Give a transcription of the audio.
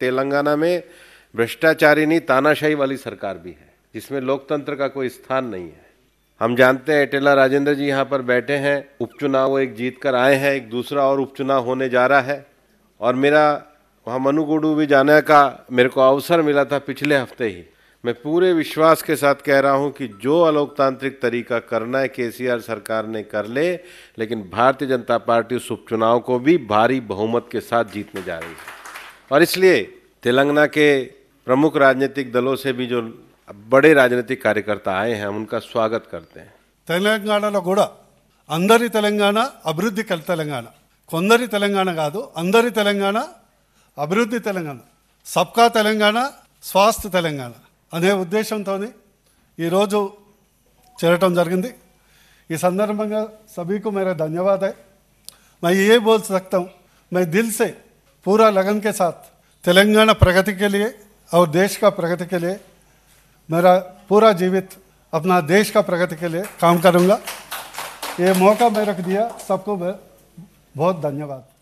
तेलंगाना में नहीं तानाशाही वाली सरकार भी है जिसमें लोकतंत्र का कोई स्थान नहीं है हम जानते हैं एटेला राजेंद्र जी यहाँ पर बैठे हैं उपचुनाव वो एक जीत कर आए हैं एक दूसरा और उपचुनाव होने जा रहा है और मेरा वहाँ मनुगुडू भी जाने का मेरे को अवसर मिला था पिछले हफ्ते ही मैं पूरे विश्वास के साथ कह रहा हूँ कि जो अलोकतांत्रिक तरीका करना है के सरकार ने कर ले लेकिन भारतीय जनता पार्टी उस उपचुनाव को भी भारी बहुमत के साथ जीतने जा रही है और इसलिए तेलंगाना के प्रमुख राजनीतिक दलों से भी जो बड़े राजनीतिक कार्यकर्ता आए हैं हम उनका स्वागत करते हैं తెలంగాణలో కూడా అందరి తెలంగాణ అభివృద్ధి తెలంగాణ కొందరి తెలంగాణ కాదు అందరి తెలంగాణ అభివృద్ధి తెలంగాణ సబ్కా తెలంగాణ స్వాస్థ తెలంగాణ అనే ఉద్దేశంతో ఈరోజు చేరటం జరిగింది ఈ సందర్భంగా సభకు మేర ధన్యవాదాలు మై ఏ బోల్ సక్తం మై దిల్సే पूरा लगन के साथ तेलंगाना प्रगति के लिए और देश का प्रगति के लिए मेरा पूरा जीवित अपना देश का प्रगति के लिए काम करूँगा ये मौका मैं रख दिया सबको बहुत धन्यवाद